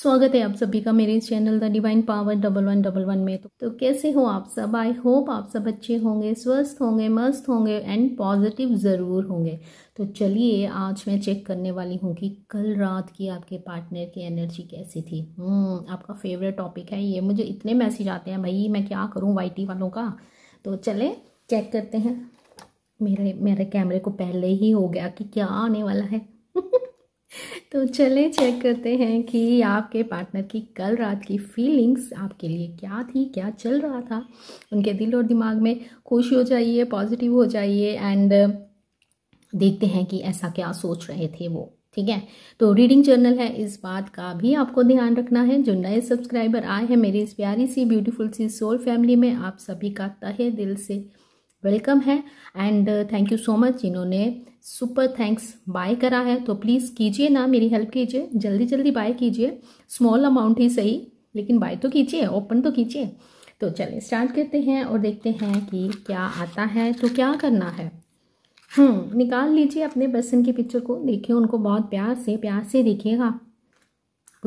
स्वागत है आप सभी का मेरे इस channel the divine power double one double one में तो, तो कैसे हो आप सब आई होप आप सब अच्छे होंगे स्वस्थ होंगे मस्त होंगे एंड पॉजिटिव ज़रूर होंगे तो चलिए आज मैं चेक करने वाली हूँ कि कल रात की आपके पार्टनर की एनर्जी कैसी थी हम्म, आपका फेवरेट टॉपिक है ये मुझे इतने मैसेज आते हैं भाई मैं क्या करूँ वाई वालों का तो चले चेक करते हैं मेरे मेरे कैमरे को पहले ही हो गया कि क्या आने वाला है तो चले चेक करते हैं कि आपके पार्टनर की कल रात की फीलिंग्स आपके लिए क्या थी क्या चल रहा था उनके दिल और दिमाग में खुश हो जाइए पॉजिटिव हो जाइए एंड देखते हैं कि ऐसा क्या सोच रहे थे वो ठीक है तो रीडिंग जर्नल है इस बात का भी आपको ध्यान रखना है जो नए सब्सक्राइबर आए हैं मेरी इस प्यारी सी ब्यूटीफुल सी सोल फैमिली में आप सभी का तहे दिल से वेलकम है and thank you so much जिन्होंने सुपर थैंक्स बाय करा है तो प्लीज़ कीजिए ना मेरी हेल्प कीजिए जल्दी जल्दी बाय कीजिए स्मॉल अमाउंट ही सही लेकिन बाय तो कीजिए ओपन तो कीजिए तो चलिए स्टार्ट करते हैं और देखते हैं कि क्या आता है तो क्या करना है हम्म निकाल लीजिए अपने पर्सन की पिक्चर को देखिए उनको बहुत प्यार से प्यार से देखिएगा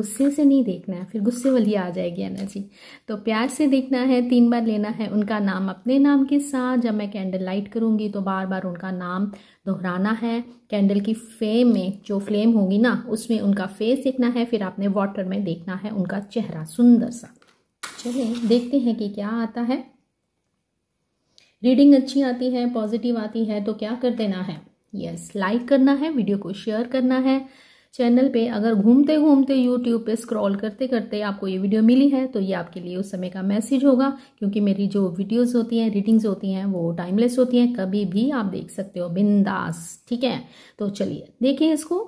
गुस्से से नहीं देखना है फिर गुस्से वाली आ जाएगी एनर्जी तो प्यार से देखना है तीन बार लेना है उनका नाम अपने नाम के साथ जब मैं कैंडल लाइट करूंगी तो बार बार उनका नाम दोहराना है कैंडल की फ्लेम में जो फ्लेम होगी ना उसमें उनका फेस देखना है फिर आपने वाटर में देखना है उनका चेहरा सुंदर सा चले देखते हैं कि क्या आता है रीडिंग अच्छी आती है पॉजिटिव आती है तो क्या कर देना है यस yes, लाइक करना है वीडियो को शेयर करना है चैनल पे अगर घूमते घूमते यूट्यूब पे स्क्रॉल करते करते आपको ये वीडियो मिली है तो ये आपके लिए उस समय का मैसेज होगा क्योंकि मेरी जो वीडियोज़ होती हैं रीडिंग्स होती हैं वो टाइमलेस होती हैं कभी भी आप देख सकते हो बिंदास ठीक है तो चलिए देखिए इसको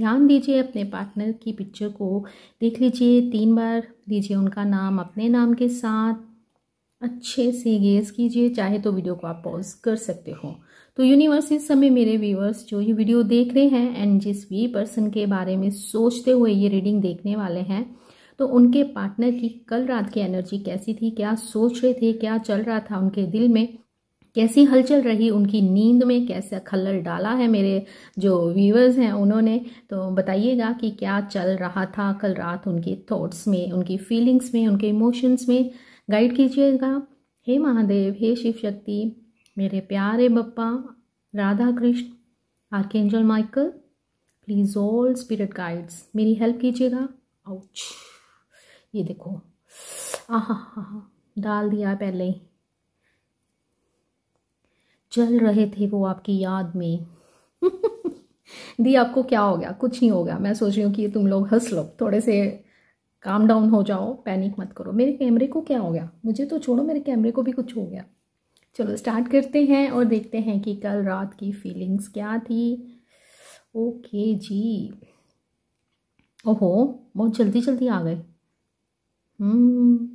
ध्यान दीजिए अपने पार्टनर की पिक्चर को देख लीजिए तीन बार लीजिए उनका नाम अपने नाम के साथ अच्छे से गेज कीजिए चाहे तो वीडियो को आप पॉज कर सकते हो तो यूनिवर्स इस समय मेरे व्यूअर्स जो ये वीडियो देख रहे हैं एंड जिस भी पर्सन के बारे में सोचते हुए ये रीडिंग देखने वाले हैं तो उनके पार्टनर की कल रात की एनर्जी कैसी थी क्या सोच रहे थे क्या चल रहा था उनके दिल में कैसी हलचल रही उनकी नींद में कैसा खलल डाला है मेरे जो व्यूअर्स हैं उन्होंने तो बताइएगा कि क्या चल रहा था कल रात उनके थॉट्स में उनकी फीलिंग्स में उनके इमोशंस में गाइड कीजिएगा हे महादेव हे शिव शक्ति मेरे प्यारे Bappa Radha Krishna archangel Michael please all spirit guides मेरी हेल्प कीजिएगा आउच ये देखो आहा हा डाल दिया पहले ही चल रहे थे वो आपकी याद में दी आपको क्या हो गया कुछ नहीं हो गया मैं सोच रही हूँ कि तुम लोग हंस लो थोड़े से काम डाउन हो जाओ पैनिक मत करो मेरे कैमरे को क्या हो गया मुझे तो छोड़ो मेरे कैमरे को भी कुछ हो गया चलो स्टार्ट करते हैं और देखते हैं कि कल रात की फीलिंग्स क्या थी ओके जी ओहो बहुत जल्दी जल्दी आ गए हम्म।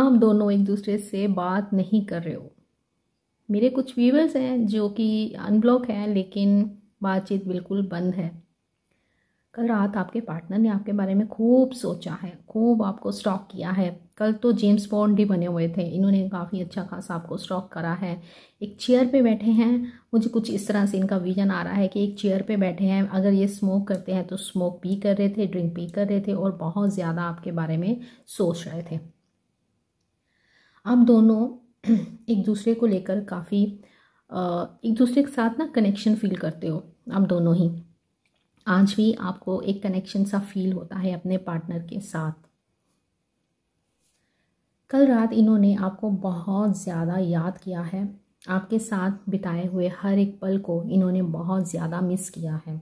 आप दोनों एक दूसरे से बात नहीं कर रहे हो मेरे कुछ व्यूवर्स हैं जो कि अनब्लॉक हैं लेकिन बातचीत बिल्कुल बंद है कल रात आपके पार्टनर ने आपके बारे में खूब सोचा है खूब आपको स्टॉक किया है कल तो जेम्स बॉन्ड भी बने हुए थे इन्होंने काफ़ी अच्छा खासा आपको स्टॉक करा है एक चेयर पे बैठे हैं मुझे कुछ इस तरह से इनका विजन आ रहा है कि एक चेयर पे बैठे हैं अगर ये स्मोक करते हैं तो स्मोक पी कर रहे थे ड्रिंक पी कर रहे थे और बहुत ज़्यादा आपके बारे में सोच रहे थे आप दोनों एक दूसरे को लेकर काफ़ी एक दूसरे के साथ ना कनेक्शन फील करते हो आप दोनों ही आज भी आपको एक कनेक्शन सा फील होता है अपने पार्टनर के साथ कल रात इन्होंने आपको बहुत ज़्यादा याद किया है आपके साथ बिताए हुए हर एक पल को इन्होंने बहुत ज़्यादा मिस किया है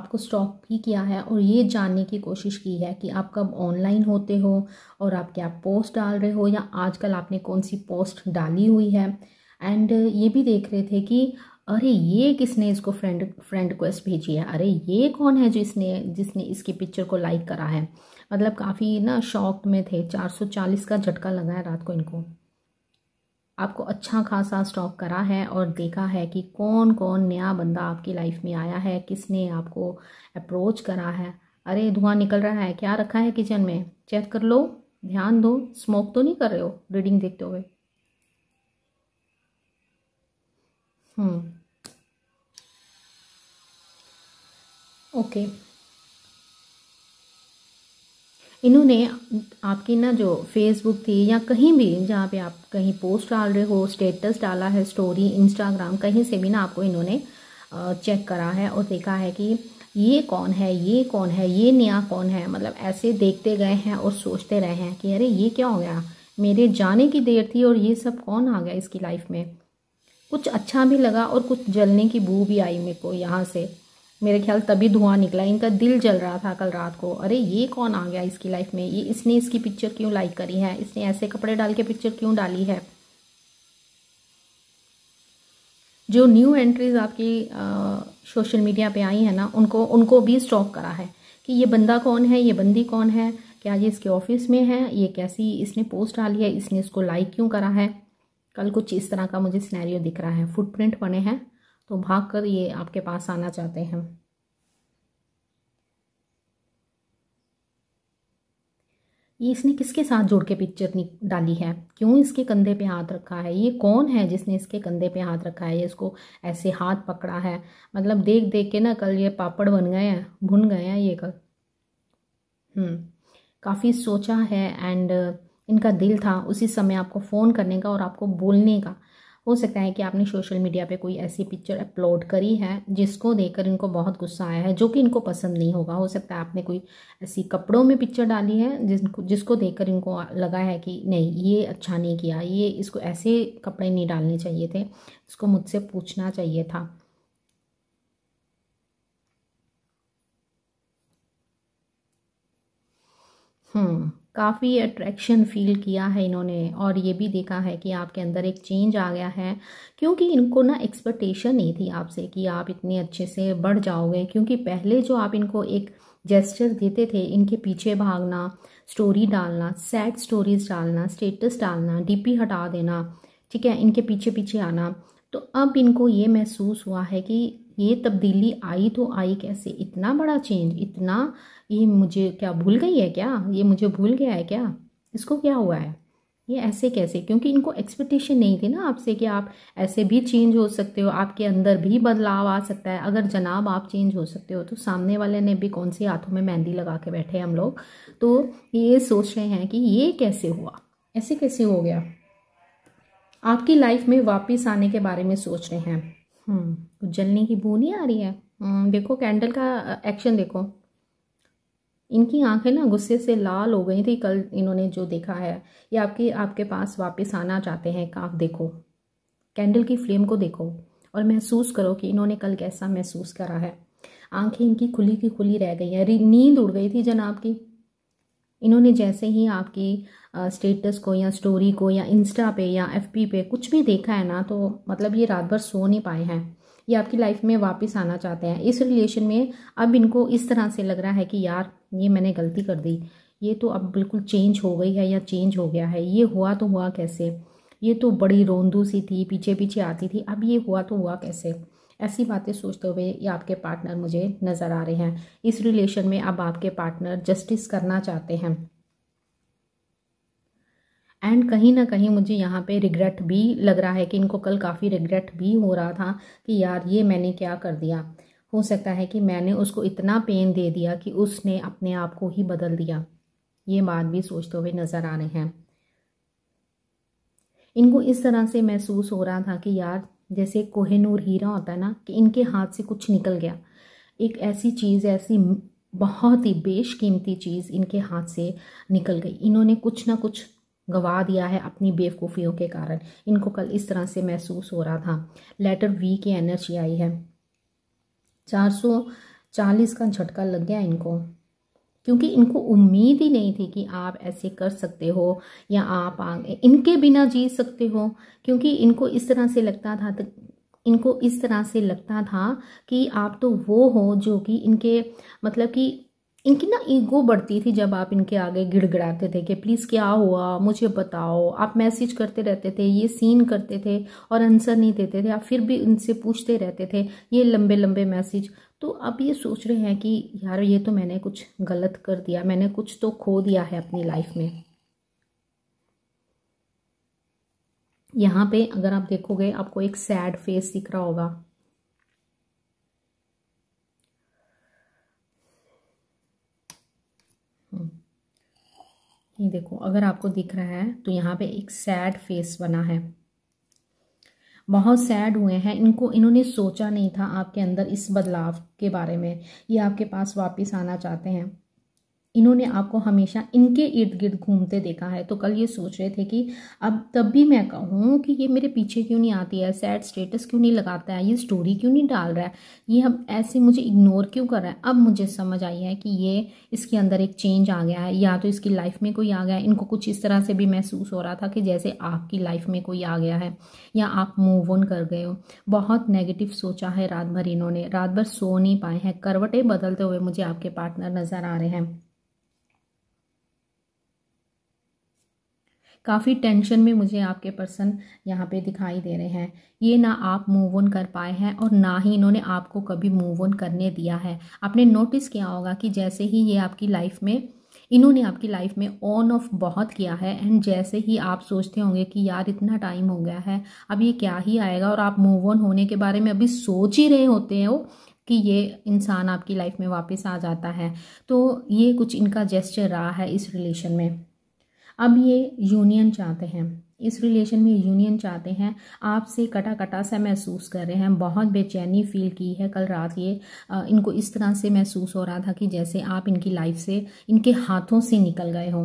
आपको स्टॉक भी किया है और ये जानने की कोशिश की है कि आप कब ऑनलाइन होते हो और आप क्या पोस्ट डाल रहे हो या आजकल आपने कौन सी पोस्ट डाली हुई है एंड ये भी देख रहे थे कि अरे ये किसने इसको फ्रेंड फ्रेंड रिक्वेस्ट भेजी है अरे ये कौन है जिसने जिसने इसकी पिक्चर को लाइक करा है मतलब काफ़ी ना शॉक में थे 440 का झटका लगा है रात को इनको आपको अच्छा खासा स्टॉक करा है और देखा है कि कौन कौन नया बंदा आपकी लाइफ में आया है किसने आपको अप्रोच करा है अरे धुआं निकल रहा है क्या रखा है किचन में चेक कर लो ध्यान दो स्मोक तो नहीं कर रहे हो रीडिंग देखते हुए हम्म ओके इन्होंने आपकी ना जो फेसबुक थी या कहीं भी जहाँ पे आप कहीं पोस्ट डाल रहे हो स्टेटस डाला है स्टोरी इंस्टाग्राम कहीं से भी ना आपको इन्होंने चेक करा है और देखा है कि ये कौन है ये कौन है ये नया कौन है मतलब ऐसे देखते गए हैं और सोचते रहे हैं कि अरे ये क्या हो गया मेरे जाने की देर थी और ये सब कौन आ गया इसकी लाइफ में कुछ अच्छा भी लगा और कुछ जलने की बू भी आई मेरे को यहाँ से मेरे ख्याल तभी धुआं निकला इनका दिल जल रहा था कल रात को अरे ये कौन आ गया इसकी लाइफ में ये इसने इसकी पिक्चर क्यों लाइक करी है इसने ऐसे कपड़े डाल के पिक्चर क्यों डाली है जो न्यू एंट्रीज आपकी सोशल मीडिया पे आई है ना उनको उनको भी स्टॉप करा है कि ये बंदा कौन है ये बंदी कौन है क्या ये इसके ऑफिस में है ये कैसी इसने पोस्ट डाली है इसने इसको लाइक क्यों करा है कल कुछ इस तरह का मुझे स्नैरियो दिख रहा है फुटप्रिंट बने हैं तो भाग कर ये आपके पास आना चाहते हैं ये इसने किसके साथ जोड़ के पिक्चर डाली है क्यों इसके कंधे पे हाथ रखा है ये कौन है जिसने इसके कंधे पे हाथ रखा है ये इसको ऐसे हाथ पकड़ा है मतलब देख देख के ना कल ये पापड़ बन गए हैं भुन गए हैं ये कल हम्म काफ़ी सोचा है एंड इनका दिल था उसी समय आपको फ़ोन करने का और आपको बोलने का हो सकता है कि आपने सोशल मीडिया पे कोई ऐसी पिक्चर अपलोड करी है जिसको देखकर इनको बहुत गुस्सा आया है जो कि इनको पसंद नहीं होगा हो सकता है आपने कोई ऐसी कपड़ों में पिक्चर डाली है जिसको जिसको देखकर इनको लगा है कि नहीं ये अच्छा नहीं किया ये इसको ऐसे कपड़े नहीं डालने चाहिए थे इसको मुझसे पूछना चाहिए था हम्म काफ़ी अट्रैक्शन फील किया है इन्होंने और ये भी देखा है कि आपके अंदर एक चेंज आ गया है क्योंकि इनको ना एक्सपेक्टेशन नहीं थी आपसे कि आप इतने अच्छे से बढ़ जाओगे क्योंकि पहले जो आप इनको एक जेस्टर देते थे इनके पीछे भागना स्टोरी डालना सैड स्टोरीज डालना स्टेटस डालना डी हटा देना ठीक है इनके पीछे पीछे आना तो अब इनको ये महसूस हुआ है कि ये तब्दीली आई तो आई कैसे इतना बड़ा चेंज इतना ये मुझे क्या भूल गई है क्या ये मुझे भूल गया है क्या इसको क्या हुआ है ये ऐसे कैसे क्योंकि इनको एक्सपेक्टेशन नहीं थी ना आपसे कि आप ऐसे भी चेंज हो सकते हो आपके अंदर भी बदलाव आ सकता है अगर जनाब आप चेंज हो सकते हो तो सामने वाले ने भी कौन सी हाथों में मेहंदी लगा के बैठे हम लोग तो ये सोच रहे हैं कि ये कैसे हुआ ऐसे कैसे हो गया आपकी लाइफ में वापिस आने के बारे में सोच रहे हैं हम्म। जलने की बू नहीं आ रही है हम्म, देखो कैंडल का एक्शन देखो इनकी आंखें ना गुस्से से लाल हो गई थी कल इन्होंने जो देखा है ये आपके आपके पास वापस आना चाहते हैं काफ देखो कैंडल की फ्लेम को देखो और महसूस करो कि इन्होंने कल कैसा महसूस करा है आंखें इनकी खुली की खुली रह गई है नींद उड़ गई थी जनाब की इन्होंने जैसे ही आपकी स्टेटस को या स्टोरी को या इंस्टा पे या एफ पे कुछ भी देखा है ना तो मतलब ये रात भर सो नहीं पाए हैं ये आपकी लाइफ में वापस आना चाहते हैं इस रिलेशन में अब इनको इस तरह से लग रहा है कि यार ये मैंने गलती कर दी ये तो अब बिल्कुल चेंज हो गई है या चेंज हो गया है ये हुआ तो हुआ कैसे ये तो बड़ी रोंदू सी थी पीछे पीछे आती थी अब ये हुआ तो हुआ कैसे ऐसी बातें सोचते हुए ये आपके पार्टनर मुझे नज़र आ रहे हैं इस रिलेशन में अब आपके पार्टनर जस्टिस करना चाहते हैं एंड कहीं ना कहीं मुझे यहाँ पे रिग्रेट भी लग रहा है कि इनको कल काफ़ी रिग्रेट भी हो रहा था कि यार ये मैंने क्या कर दिया हो सकता है कि मैंने उसको इतना पेन दे दिया कि उसने अपने आप को ही बदल दिया ये बात भी सोचते हुए नज़र आ रहे हैं इनको इस तरह से महसूस हो रहा था कि यार जैसे कोहेनूर हीरा होता है ना कि इनके हाथ से कुछ निकल गया एक ऐसी चीज़ ऐसी बहुत ही बेशकीमती चीज़ इनके हाथ से निकल गई इन्होंने कुछ ना कुछ गवा दिया है अपनी बेवकूफ़ियों के कारण इनको कल इस तरह से महसूस हो रहा था लेटर वी की एनर्जी आई है 440 का झटका लग गया इनको क्योंकि इनको उम्मीद ही नहीं थी कि आप ऐसे कर सकते हो या आप आगे इनके बिना जी सकते हो क्योंकि इनको इस तरह से लगता था इनको इस तरह से लगता था कि आप तो वो हो जो कि इनके मतलब कि इनकी ना ईगो बढ़ती थी जब आप इनके आगे गिड़गिड़ाते थे कि प्लीज़ क्या हुआ मुझे बताओ आप मैसेज करते रहते थे ये सीन करते थे और आंसर नहीं देते थे आप फिर भी उनसे पूछते रहते थे ये लंबे लंबे मैसेज तो अब ये सोच रहे हैं कि यार ये तो मैंने कुछ गलत कर दिया मैंने कुछ तो खो दिया है अपनी लाइफ में यहाँ पे अगर आप देखोगे आपको एक सैड फेस दिख रहा होगा ये देखो अगर आपको दिख रहा है तो यहाँ पे एक सैड फेस बना है बहुत सैड हुए हैं इनको इन्होंने सोचा नहीं था आपके अंदर इस बदलाव के बारे में ये आपके पास वापस आना चाहते हैं इन्होंने आपको हमेशा इनके इर्द गिर्द घूमते देखा है तो कल ये सोच रहे थे कि अब तब भी मैं कहूँ कि ये मेरे पीछे क्यों नहीं आती है सैड स्टेटस क्यों नहीं लगाता है ये स्टोरी क्यों नहीं डाल रहा है ये हम ऐसे मुझे इग्नोर क्यों कर रहा है अब मुझे समझ आई है कि ये इसके अंदर एक चेंज आ गया है या तो इसकी लाइफ में कोई आ गया है इनको कुछ इस तरह से भी महसूस हो रहा था कि जैसे आपकी लाइफ में कोई आ गया है या आप मूव ऑन कर गए हो बहुत नेगेटिव सोचा है रात भर इन्होंने रात भर सो नहीं पाए हैं करवटें बदलते हुए मुझे आपके पार्टनर नज़र आ रहे हैं काफ़ी टेंशन में मुझे आपके पर्सन यहाँ पे दिखाई दे रहे हैं ये ना आप मूव ऑन कर पाए हैं और ना ही इन्होंने आपको कभी मूव ऑन करने दिया है आपने नोटिस किया होगा कि जैसे ही ये आपकी लाइफ में इन्होंने आपकी लाइफ में ऑन ऑफ बहुत किया है एंड जैसे ही आप सोचते होंगे कि यार इतना टाइम हो गया है अब ये क्या ही आएगा और आप मूव ऑन होने के बारे में अभी सोच ही रहे होते हो कि ये इंसान आपकी लाइफ में वापस आ जाता है तो ये कुछ इनका जेस्चर रहा है इस रिलेशन में अब ये यूनियन चाहते हैं इस रिलेशन में यूनियन चाहते हैं आपसे कटा कटा सा महसूस कर रहे हैं बहुत बेचैनी फील की है कल रात ये इनको इस तरह से महसूस हो रहा था कि जैसे आप इनकी लाइफ से इनके हाथों से निकल गए हो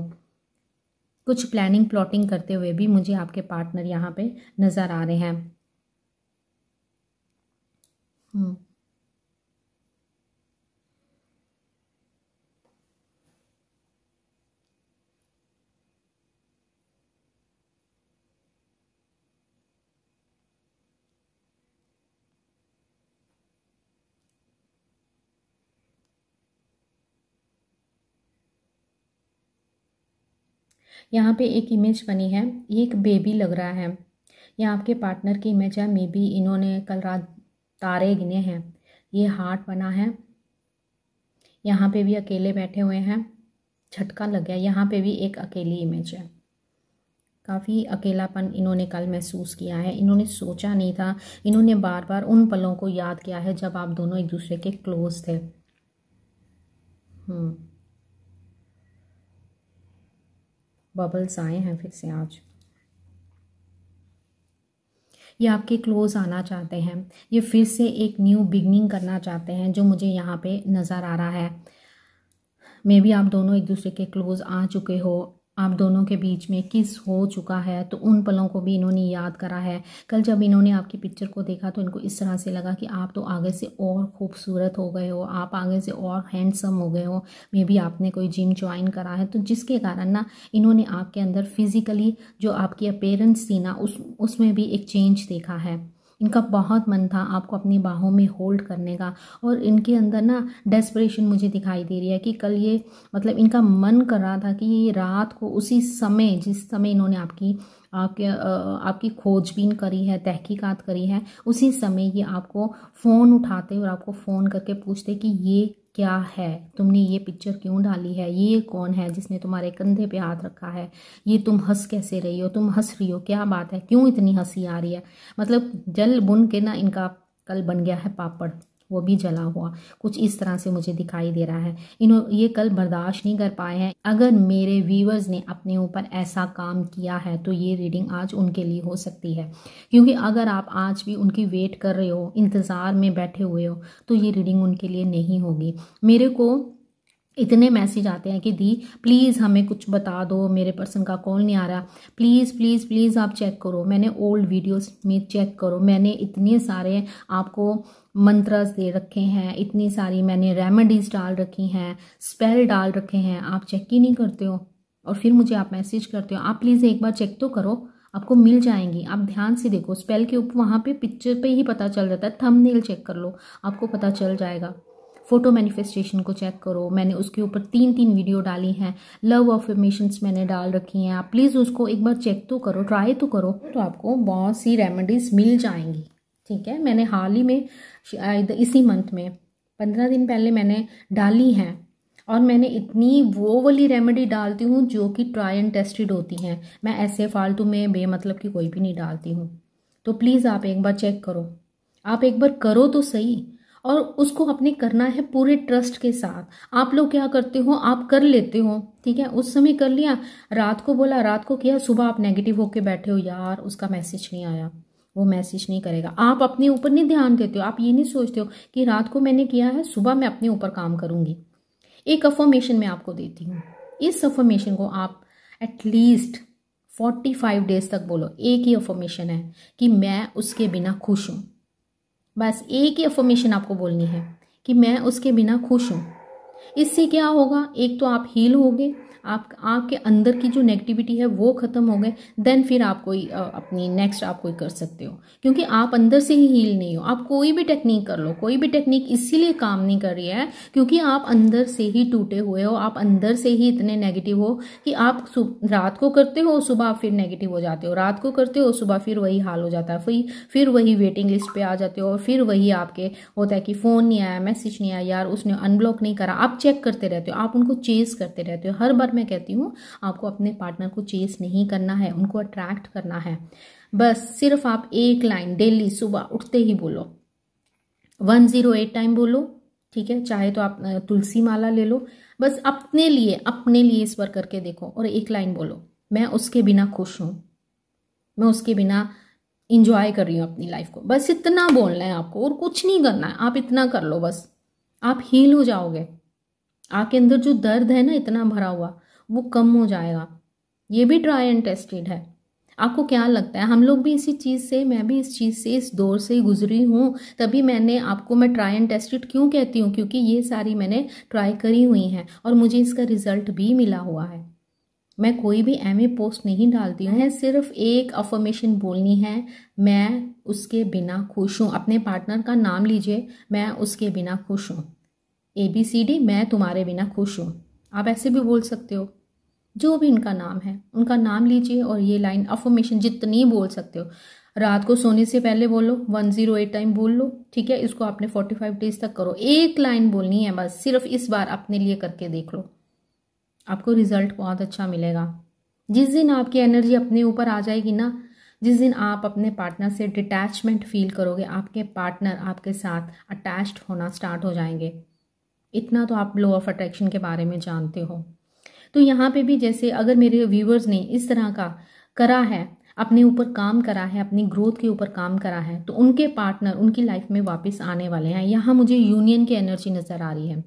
कुछ प्लानिंग प्लॉटिंग करते हुए भी मुझे आपके पार्टनर यहाँ पे नज़र आ रहे हैं हम्म। यहाँ पे एक इमेज बनी है ये एक बेबी लग रहा है यह आपके पार्टनर की इमेज है मे बी इन्होंने कल रात तारे गिने हैं ये हार्ट बना है यहाँ पे भी अकेले बैठे हुए हैं झटका लग गया यहाँ पे भी एक अकेली इमेज है काफ़ी अकेलापन इन्होंने कल महसूस किया है इन्होंने सोचा नहीं था इन्होंने बार बार उन पलों को याद किया है जब आप दोनों एक दूसरे के क्लोज थे हम्म बबल्स आए हैं फिर से आज ये आपके क्लोज आना चाहते हैं ये फिर से एक न्यू बिगनिंग करना चाहते हैं जो मुझे यहाँ पे नज़र आ रहा है मे बी आप दोनों एक दूसरे के क्लोज आ चुके हो आप दोनों के बीच में किस हो चुका है तो उन पलों को भी इन्होंने याद करा है कल जब इन्होंने आपकी पिक्चर को देखा तो इनको इस तरह से लगा कि आप तो आगे से और खूबसूरत हो गए हो आप आगे से और हैंडसम हो गए हो मे भी आपने कोई जिम ज्वाइन करा है तो जिसके कारण ना इन्होंने आपके अंदर फिज़िकली जो आपकी अपेयरेंस थी ना उस उसमें भी एक चेंज देखा है इनका बहुत मन था आपको अपनी बाहों में होल्ड करने का और इनके अंदर ना डेस्परेशन मुझे दिखाई दे रही है कि कल ये मतलब इनका मन कर रहा था कि ये रात को उसी समय जिस समय इन्होंने आपकी आपके आपकी खोजबीन करी है तहकीकात करी है उसी समय ये आपको फ़ोन उठाते और आपको फ़ोन करके पूछते कि ये क्या है तुमने ये पिक्चर क्यों डाली है ये कौन है जिसने तुम्हारे कंधे पे हाथ रखा है ये तुम हंस कैसे रही हो तुम हंस रही हो क्या बात है क्यों इतनी हंसी आ रही है मतलब जल बुन के ना इनका कल बन गया है पापड़ वो भी जला हुआ कुछ इस तरह से मुझे दिखाई दे रहा है इन्हों ये कल बर्दाश्त नहीं कर पाए हैं अगर मेरे व्यूवर्स ने अपने ऊपर ऐसा काम किया है तो ये रीडिंग आज उनके लिए हो सकती है क्योंकि अगर आप आज भी उनकी वेट कर रहे हो इंतज़ार में बैठे हुए हो तो ये रीडिंग उनके लिए नहीं होगी मेरे को इतने मैसेज आते हैं कि दी प्लीज़ हमें कुछ बता दो मेरे पर्सन का कॉल नहीं आ रहा प्लीज़ प्लीज़ प्लीज़ आप चेक करो मैंने ओल्ड वीडियोस में चेक करो मैंने इतने सारे आपको मंत्रस दे रखे हैं इतनी सारी मैंने रेमेडीज डाल रखी हैं स्पेल डाल रखे हैं आप चेक ही नहीं करते हो और फिर मुझे आप मैसेज करते हो आप प्लीज़ एक बार चेक तो करो आपको मिल जाएंगी आप ध्यान से देखो स्पेल के ऊपर वहाँ पे पिक्चर पे ही पता चल जाता है थंबनेल चेक कर लो आपको पता चल जाएगा फ़ोटो मैनिफेस्टेशन को चेक करो मैंने उसके ऊपर तीन तीन वीडियो डाली हैं लव अफर्मेशंस मैंने डाल रखी हैं आप प्लीज़ उसको एक बार चेक तो करो ट्राई तो करो तो आपको बहुत सी रेमेडीज़ मिल जाएंगी ठीक है मैंने हाल ही में इसी मंथ में पंद्रह दिन पहले मैंने डाली हैं और मैंने इतनी वो वाली रेमेडी डालती हूँ जो कि ट्राई एंड टेस्टेड होती हैं मैं ऐसे फालतू में बेमतलब की कोई भी नहीं डालती हूँ तो प्लीज़ आप एक बार चेक करो आप एक बार करो तो सही और उसको आपने करना है पूरे ट्रस्ट के साथ आप लोग क्या करते हो आप कर लेते हो ठीक है उस समय कर लिया रात को बोला रात को किया सुबह आप नेगेटिव होके बैठे हो यार उसका मैसेज नहीं आया वो मैसेज नहीं करेगा आप अपने ऊपर नहीं ध्यान देते हो आप ये नहीं सोचते हो कि रात को मैंने किया है सुबह मैं अपने ऊपर काम करूंगी एक अफॉर्मेशन मैं आपको देती हूँ इस अफॉर्मेशन को आप एटलीस्ट फोर्टी फाइव डेज तक बोलो एक ही अफॉर्मेशन है कि मैं उसके बिना खुश हूँ बस एक ही अफॉर्मेशन आपको बोलनी है कि मैं उसके बिना खुश हूँ इससे क्या होगा एक तो आप हील होगे आप आपके अंदर की जो नेगेटिविटी है वो ख़त्म हो गए देन फिर आप कोई अपनी नेक्स्ट आप कोई कर सकते हो क्योंकि आप अंदर से ही हील नहीं हो आप कोई भी टेक्निक कर लो कोई भी टेक्निक इसीलिए काम नहीं कर रही है क्योंकि आप अंदर से ही टूटे हुए हो आप अंदर से ही इतने नेगेटिव हो कि आप रात को करते हो सुबह फिर नेगेटिव हो जाते हो रात को करते हो सुबह फिर वही हाल हो जाता है फिर फिर वही वेटिंग लिस्ट पे आ जाते हो और फिर वही आपके होता है कि फ़ोन नहीं आया मैसेज नहीं आया यार उसने अनब्लॉक नहीं करा आप चेक करते रहते हो आप उनको चेज करते रहते हो हर बार बार मैं कहती हूँ आपको अपने पार्टनर को चेस नहीं करना है उनको अट्रैक्ट करना है बस सिर्फ आप एक लाइन डेली सुबह उठते ही बोलो वन जीरो एट टाइम बोलो ठीक है चाहे तो आप तुलसी माला ले लो बस अपने लिए अपने लिए इस पर करके देखो और एक लाइन बोलो मैं उसके बिना खुश हूं मैं उसके बिना इंजॉय कर रही हूं अपनी लाइफ को बस इतना बोलना है आपको और कुछ नहीं करना है आप इतना कर लो बस आप हील हो जाओगे आपके अंदर जो दर्द है ना इतना भरा हुआ वो कम हो जाएगा ये भी ट्राई एंड टेस्टेड है आपको क्या लगता है हम लोग भी इसी चीज़ से मैं भी इस चीज़ से इस दौर से गुजरी हूँ तभी मैंने आपको मैं ट्राई एंड टेस्टेड क्यों कहती हूँ क्योंकि ये सारी मैंने ट्राई करी हुई हैं और मुझे इसका रिजल्ट भी मिला हुआ है मैं कोई भी एम पोस्ट नहीं डालती हूँ सिर्फ एक अफर्मेशन बोलनी है मैं उसके बिना खुश हूँ अपने पार्टनर का नाम लीजिए मैं उसके बिना खुश हूँ ए बी सी डी मैं तुम्हारे बिना खुश हूँ आप ऐसे भी बोल सकते हो जो भी उनका नाम है उनका नाम लीजिए और ये लाइन अफॉर्मेशन जितनी बोल सकते हो रात को सोने से पहले बोलो वन जीरो एट टाइम बोल लो ठीक है इसको आपने फोर्टी फाइव डेज तक करो एक लाइन बोलनी है बस सिर्फ इस बार अपने लिए करके देख लो आपको रिजल्ट बहुत अच्छा मिलेगा जिस दिन आपकी एनर्जी अपने ऊपर आ जाएगी ना जिस दिन आप अपने पार्टनर से डिटैचमेंट फील करोगे आपके पार्टनर आपके साथ अटैच्ड होना स्टार्ट हो जाएंगे इतना तो आप लॉ ऑफ अट्रैक्शन के बारे में जानते हो तो यहाँ पे भी जैसे अगर मेरे व्यूवर्स ने इस तरह का करा है अपने ऊपर काम करा है अपनी ग्रोथ के ऊपर काम करा है तो उनके पार्टनर उनकी लाइफ में वापस आने वाले हैं यहाँ मुझे यूनियन की एनर्जी नज़र आ रही है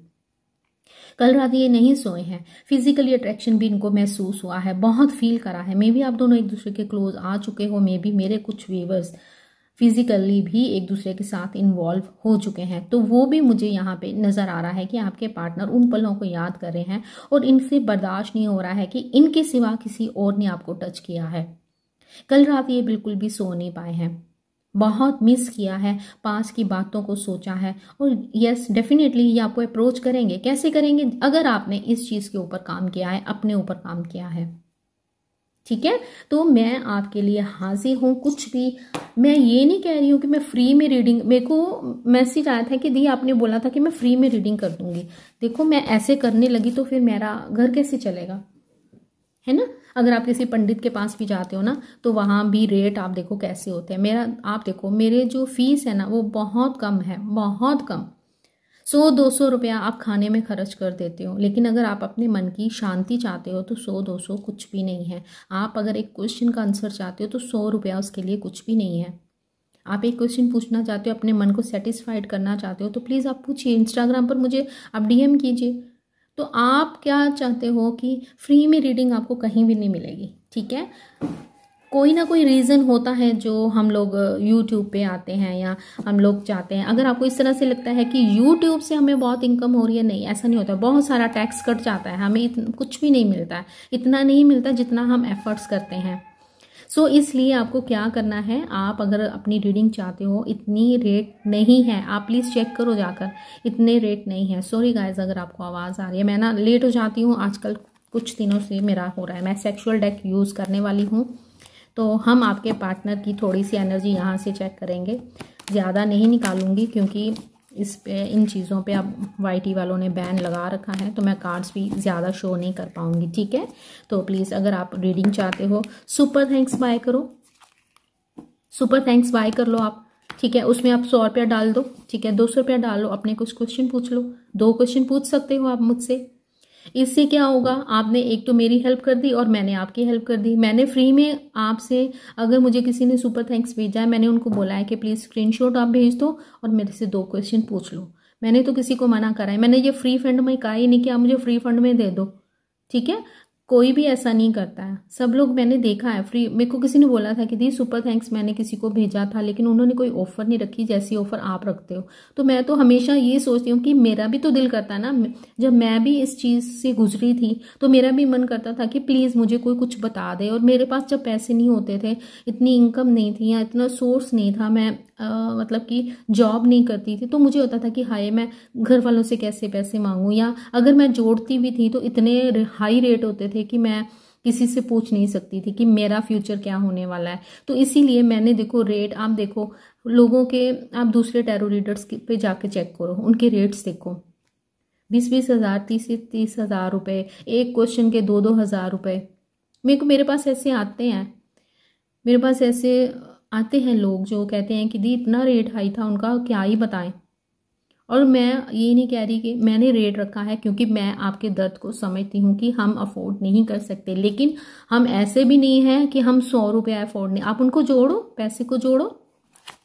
कल रात ये नहीं सोए हैं फिजिकली अट्रैक्शन भी इनको महसूस हुआ है बहुत फील करा है मे भी आप दोनों एक दूसरे के क्लोज आ चुके हो मे भी मेरे कुछ व्यूवर्स फिजिकली भी एक दूसरे के साथ इन्वॉल्व हो चुके हैं तो वो भी मुझे यहाँ पे नज़र आ रहा है कि आपके पार्टनर उन पलों को याद कर रहे हैं और इनसे बर्दाश्त नहीं हो रहा है कि इनके सिवा किसी और ने आपको टच किया है कल रात ये बिल्कुल भी सो नहीं पाए हैं बहुत मिस किया है पास की बातों को सोचा है और यस डेफिनेटली ये आपको अप्रोच करेंगे कैसे करेंगे अगर आपने इस चीज़ के ऊपर काम किया है अपने ऊपर काम किया है ठीक है तो मैं आपके लिए हाजिर हूँ कुछ भी मैं ये नहीं कह रही हूँ कि मैं फ्री में रीडिंग मेरे को मैसेज आया था कि दी आपने बोला था कि मैं फ्री में रीडिंग कर दूंगी देखो मैं ऐसे करने लगी तो फिर मेरा घर कैसे चलेगा है ना अगर आप किसी पंडित के पास भी जाते हो ना तो वहाँ भी रेट आप देखो कैसे होते हैं मेरा आप देखो मेरे जो फीस है ना वो बहुत कम है बहुत कम सौ दो सौ रुपया आप खाने में खर्च कर देते हो लेकिन अगर आप अपने मन की शांति चाहते हो तो सौ दो सौ कुछ भी नहीं है आप अगर एक क्वेश्चन का आंसर चाहते हो तो सौ रुपया उसके लिए कुछ भी नहीं है आप एक क्वेश्चन पूछना चाहते हो अपने मन को सेटिस्फाइड करना चाहते हो तो प्लीज़ आप पूछिए इंस्टाग्राम पर मुझे आप डीएम कीजिए तो आप क्या चाहते हो कि फ्री में रीडिंग आपको कहीं भी नहीं मिलेगी ठीक है कोई ना कोई रीज़न होता है जो हम लोग यूट्यूब पे आते हैं या हम लोग चाहते हैं अगर आपको इस तरह से लगता है कि यूट्यूब से हमें बहुत इनकम हो रही है नहीं ऐसा नहीं होता बहुत सारा टैक्स कट जाता है हमें इतन, कुछ भी नहीं मिलता है इतना नहीं मिलता जितना हम एफर्ट्स करते हैं सो so, इसलिए आपको क्या करना है आप अगर अपनी रीडिंग चाहते हो इतनी रेट नहीं है आप प्लीज़ चेक करो जाकर इतने रेट नहीं है सॉरी गाइज अगर आपको आवाज़ आ रही है मैं ना लेट हो जाती हूँ आजकल कुछ दिनों से मेरा हो रहा है मैं सेक्सुअल डेक यूज़ करने वाली हूँ तो हम आपके पार्टनर की थोड़ी सी एनर्जी यहाँ से चेक करेंगे ज़्यादा नहीं निकालूंगी क्योंकि इस पे इन चीज़ों पे अब वाई वालों ने बैन लगा रखा है तो मैं कार्ड्स भी ज़्यादा शो नहीं कर पाऊंगी ठीक है तो प्लीज़ अगर आप रीडिंग चाहते हो सुपर थैंक्स बाय करो सुपर थैंक्स बाय कर लो आप ठीक है उसमें आप सौ रुपया डाल दो ठीक है दो सौ रुपया डाल लो अपने कुछ क्वेश्चन पूछ लो दो क्वेश्चन पूछ सकते हो आप मुझसे इससे क्या होगा आपने एक तो मेरी हेल्प कर दी और मैंने आपकी हेल्प कर दी मैंने फ्री में आपसे अगर मुझे किसी ने सुपर थैंक्स भेजा है मैंने उनको बोला है कि प्लीज़ स्क्रीनशॉट आप भेज दो और मेरे से दो क्वेश्चन पूछ लो मैंने तो किसी को मना करा है मैंने ये फ्री फंड में कहा ही नहीं कि आप मुझे फ्री फंड में दे दो ठीक है कोई भी ऐसा नहीं करता है सब लोग मैंने देखा है फ्री मेरे को किसी ने बोला था कि दी सुपर थैंक्स मैंने किसी को भेजा था लेकिन उन्होंने कोई ऑफर नहीं रखी जैसी ऑफर आप रखते हो तो मैं तो हमेशा ये सोचती हूँ कि मेरा भी तो दिल करता है ना जब मैं भी इस चीज़ से गुजरी थी तो मेरा भी मन करता था कि प्लीज़ मुझे कोई कुछ बता दे और मेरे पास जब पैसे नहीं होते थे इतनी इनकम नहीं थी या इतना सोर्स नहीं था मैं आ, मतलब कि जॉब नहीं करती थी तो मुझे होता था कि हाय मैं घर वालों से कैसे पैसे मांगूँ या अगर मैं जोड़ती भी थी तो इतने हाई रेट होते थे थे कि मैं किसी से पूछ नहीं सकती थी कि मेरा फ्यूचर क्या होने वाला है तो इसीलिए मैंने देखो रेट आप देखो लोगों के आप दूसरे टैरो रीडर्स पे जाके चेक करो उनके रेट्स देखो बीस बीस हज़ार तीस तीस हज़ार रुपये एक क्वेश्चन के दो दो हज़ार रुपये मेरे को मेरे पास ऐसे आते हैं मेरे पास ऐसे आते हैं लोग जो कहते हैं कि दी इतना रेट हाई था उनका क्या ही बताएं और मैं ये नहीं कह रही कि मैंने रेट रखा है क्योंकि मैं आपके दर्द को समझती हूँ कि हम अफोर्ड नहीं कर सकते लेकिन हम ऐसे भी नहीं हैं कि हम सौ रुपया अफोर्ड नहीं आप उनको जोड़ो पैसे को जोड़ो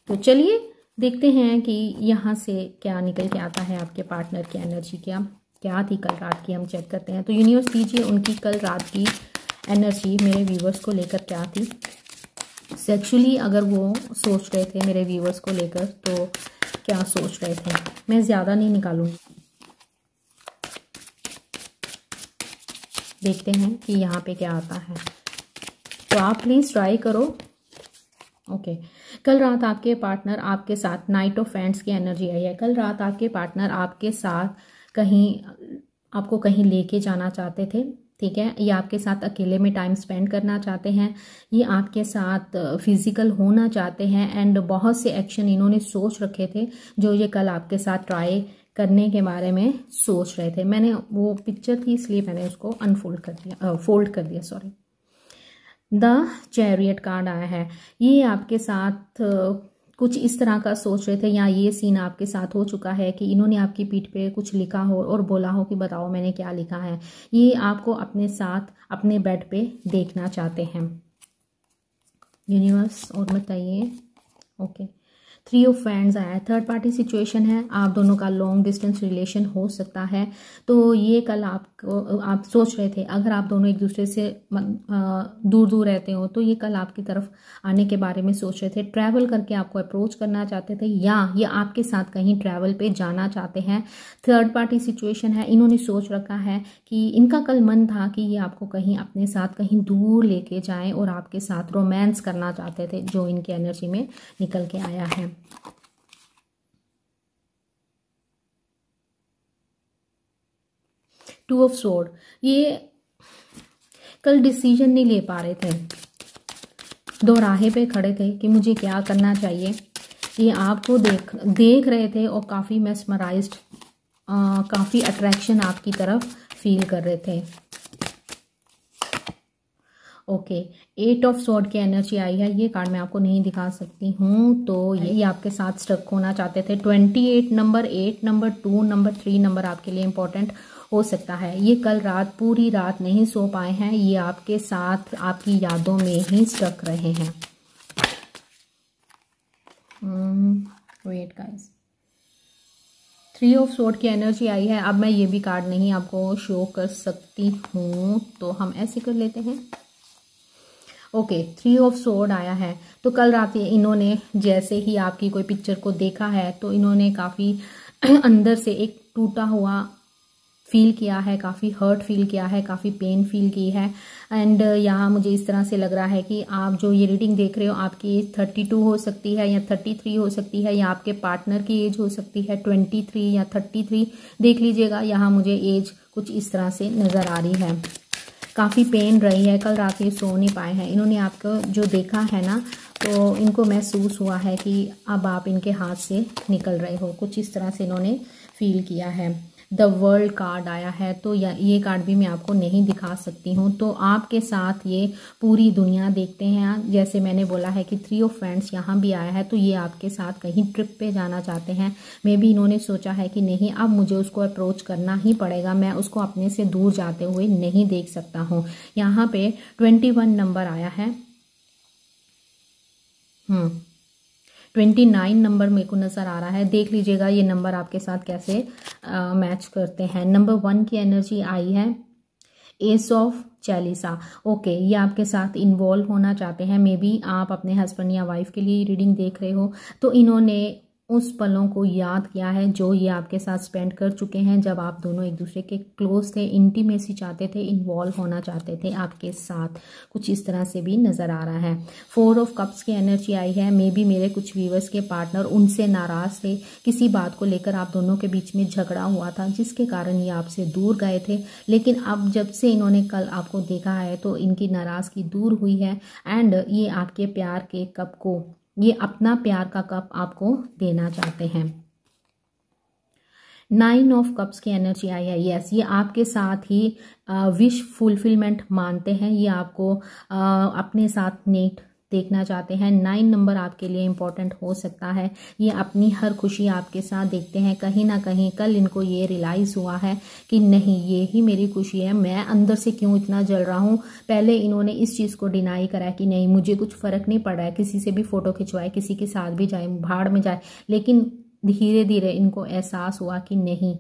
तो चलिए देखते हैं कि यहाँ से क्या निकल के आता है आपके पार्टनर की एनर्जी क्या क्या थी कल रात की हम चेक करते हैं तो यूनिवर्स दीजिए उनकी कल रात की एनर्जी मेरे व्यूवर्स को लेकर क्या थी सेक्चुअली अगर वो सोच रहे थे मेरे व्यूवर्स को लेकर तो क्या सोच रहे थे मैं ज़्यादा नहीं निकालूंगी देखते हैं कि यहाँ पे क्या आता है तो आप प्लीज़ ट्राई करो ओके okay. कल रात आपके पार्टनर आपके साथ नाइट ऑफ फैंड्स की एनर्जी आई है कल रात आपके पार्टनर आपके साथ कहीं आपको कहीं लेके जाना चाहते थे ठीक है ये आपके साथ अकेले में टाइम स्पेंड करना चाहते हैं ये आपके साथ फिजिकल होना चाहते हैं एंड बहुत से एक्शन इन्होंने सोच रखे थे जो ये कल आपके साथ ट्राई करने के बारे में सोच रहे थे मैंने वो पिक्चर थी इसलिए मैंने उसको अनफोल्ड कर दिया फोल्ड कर दिया सॉरी द चैरियट कार्ड आया है ये आपके साथ कुछ इस तरह का सोच रहे थे या ये सीन आपके साथ हो चुका है कि इन्होंने आपकी पीठ पे कुछ लिखा हो और बोला हो कि बताओ मैंने क्या लिखा है ये आपको अपने साथ अपने बेड पे देखना चाहते हैं यूनिवर्स और बताइए okay okay. Three of friends आया है थर्ड पार्टी सिचुएशन है आप दोनों का लॉन्ग डिस्टेंस रिलेशन हो सकता है तो ये कल आपको आप सोच रहे थे अगर आप दोनों एक दूसरे से दूर दूर रहते हो तो ये कल आपकी तरफ आने के बारे में सोच रहे थे ट्रैवल करके आपको अप्रोच करना चाहते थे या ये आपके साथ कहीं ट्रैवल पे जाना चाहते हैं थर्ड पार्टी सिचुएशन है इन्होंने सोच रखा है कि इनका कल मन था कि ये आपको कहीं अपने साथ कहीं दूर लेके जाएं और आपके साथ रोमांस करना चाहते थे जो इनकी एनर्जी में निकल के आया है टू ऑफ सोर्ड ये कल डिसीजन नहीं ले पा रहे थे दो राहे पे खड़े थे कि मुझे क्या करना चाहिए ये आपको देख देख रहे थे और काफ़ी मैसमराइज काफ़ी अट्रैक्शन आपकी तरफ फील कर रहे थे ओके एट ऑफ स्वॉर्ड की एनर्जी आई है ये कार्ड मैं आपको नहीं दिखा सकती हूँ तो यही आपके साथ स्ट्रक होना चाहते थे twenty eight number eight number two number three number आपके लिए इंपॉर्टेंट हो सकता है ये कल रात पूरी रात नहीं सो पाए हैं ये आपके साथ आपकी यादों में ही स्ट्रक रहे हैं वेट गाइस थ्री ऑफ सोड की एनर्जी आई है अब मैं ये भी कार्ड नहीं आपको शो कर सकती हूँ तो हम ऐसे कर लेते हैं ओके थ्री ऑफ सोर्ड आया है तो कल रात इन्होंने जैसे ही आपकी कोई पिक्चर को देखा है तो इन्होंने काफ़ी अंदर से एक टूटा हुआ फील किया है काफ़ी हर्ट फील किया है काफ़ी पेन फील की है एंड यहाँ मुझे इस तरह से लग रहा है कि आप जो ये रीडिंग देख रहे हो आपकी एज थर्टी टू हो सकती है या थर्टी थ्री हो सकती है या आपके पार्टनर की एज हो सकती है ट्वेंटी थ्री या थर्टी थ्री देख लीजिएगा यहाँ मुझे एज कुछ इस तरह से नज़र आ रही है काफ़ी पेन रही है कल रात ये सो नहीं पाए हैं इन्होंने आपको जो देखा है ना तो इनको महसूस हुआ है कि अब आप इनके हाथ से निकल रहे हो कुछ इस तरह से इन्होंने फील किया है द वर्ल्ड कार्ड आया है तो ये कार्ड भी मैं आपको नहीं दिखा सकती हूँ तो आपके साथ ये पूरी दुनिया देखते हैं जैसे मैंने बोला है कि थ्री ऑफ फ्रेंड्स यहाँ भी आया है तो ये आपके साथ कहीं ट्रिप पे जाना चाहते हैं मे भी इन्होंने सोचा है कि नहीं अब मुझे उसको अप्रोच करना ही पड़ेगा मैं उसको अपने से दूर जाते हुए नहीं देख सकता हूँ यहाँ पे ट्वेंटी वन नंबर आया है हम्म ट्वेंटी नाइन नंबर मेरे को नज़र आ रहा है देख लीजिएगा ये नंबर आपके साथ कैसे आ, मैच करते हैं नंबर वन की एनर्जी आई है एस ऑफ चालीसा ओके ये आपके साथ इन्वॉल्व होना चाहते हैं मे बी आप अपने हस्बैंड या वाइफ के लिए रीडिंग देख रहे हो तो इन्होंने उस पलों को याद किया है जो ये आपके साथ स्पेंड कर चुके हैं जब आप दोनों एक दूसरे के क्लोज थे इंटीमेसी चाहते थे इन्वॉल्व होना चाहते थे आपके साथ कुछ इस तरह से भी नज़र आ रहा है फोर ऑफ कप्स की एनर्जी आई है मे बी मेरे कुछ व्यूवर्स के पार्टनर उनसे नाराज़ थे किसी बात को लेकर आप दोनों के बीच में झगड़ा हुआ था जिसके कारण ये आपसे दूर गए थे लेकिन अब जब से इन्होंने कल आपको देखा है तो इनकी नाराज़गी दूर हुई है एंड ये आपके प्यार के कप को ये अपना प्यार का कप आपको देना चाहते हैं नाइन ऑफ कप्स की एनर्जी आई है यस ये आपके साथ ही विश uh, फुलफिलमेंट मानते हैं ये आपको आ, uh, अपने साथ नेट देखना चाहते हैं नाइन नंबर आपके लिए इम्पॉर्टेंट हो सकता है ये अपनी हर खुशी आपके साथ देखते हैं कहीं ना कहीं कल इनको ये रियलाइज़ हुआ है कि नहीं ये ही मेरी खुशी है मैं अंदर से क्यों इतना जल रहा हूँ पहले इन्होंने इस चीज़ को डिनाई करा कि नहीं मुझे कुछ फ़र्क नहीं पड़ रहा है किसी से भी फ़ोटो खिंचवाए किसी के साथ भी जाए भाड़ में जाए लेकिन धीरे धीरे इनको एहसास हुआ कि नहीं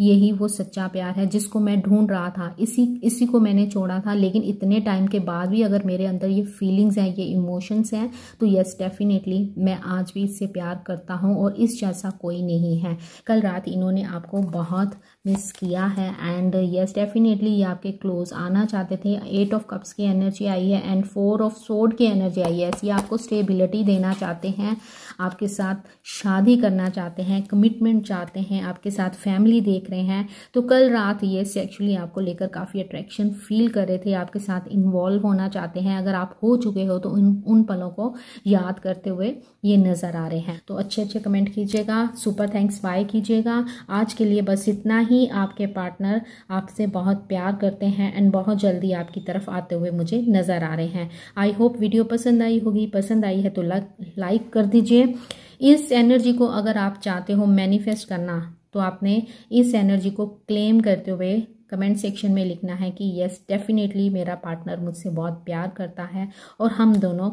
यही वो सच्चा प्यार है जिसको मैं ढूंढ रहा था इसी इसी को मैंने छोड़ा था लेकिन इतने टाइम के बाद भी अगर मेरे अंदर ये फीलिंग्स हैं ये इमोशंस हैं तो यस डेफिनेटली मैं आज भी इससे प्यार करता हूँ और इस जैसा कोई नहीं है कल रात इन्होंने आपको बहुत मिस किया है एंड यस डेफिनेटली ये आपके क्लोज आना चाहते थे एट ऑफ कप्स की एनर्जी आई है एंड फोर ऑफ सोड की एनर्जी आई है ये आपको स्टेबिलिटी देना चाहते हैं आपके साथ शादी करना चाहते हैं कमिटमेंट चाहते हैं आपके साथ फैमिली देख रहे हैं तो कल रात ये सेक्चुअली आपको लेकर काफ़ी अट्रैक्शन फील कर रहे थे आपके साथ इन्वॉल्व होना चाहते हैं अगर आप हो चुके हो तो उन उन पलों को याद करते हुए ये नज़र आ रहे हैं तो अच्छे अच्छे कमेंट कीजिएगा सुपर थैंक्स बाय कीजिएगा आज के लिए बस इतना ही आपके पार्टनर आपसे बहुत प्यार करते हैं एंड बहुत जल्दी आपकी तरफ आते हुए मुझे नज़र आ रहे हैं आई होप वीडियो पसंद आई होगी पसंद आई है तो लाइक कर दीजिए इस एनर्जी को अगर आप चाहते हो मैनिफेस्ट करना तो आपने इस एनर्जी को क्लेम करते हुए कमेंट सेक्शन में लिखना है कि यस डेफिनेटली मेरा पार्टनर मुझसे बहुत प्यार करता है और हम दोनों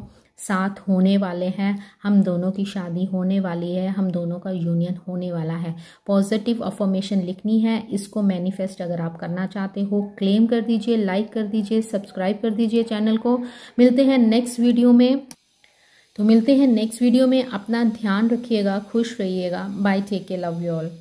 साथ होने वाले हैं हम दोनों की शादी होने वाली है हम दोनों का यूनियन होने वाला है पॉजिटिव अफॉर्मेशन लिखनी है इसको मैनिफेस्ट अगर आप करना चाहते हो क्लेम कर दीजिए लाइक कर दीजिए सब्सक्राइब कर दीजिए चैनल को मिलते हैं नेक्स्ट वीडियो में तो मिलते हैं नेक्स्ट वीडियो में अपना ध्यान रखिएगा खुश रहिएगा bye take care love you all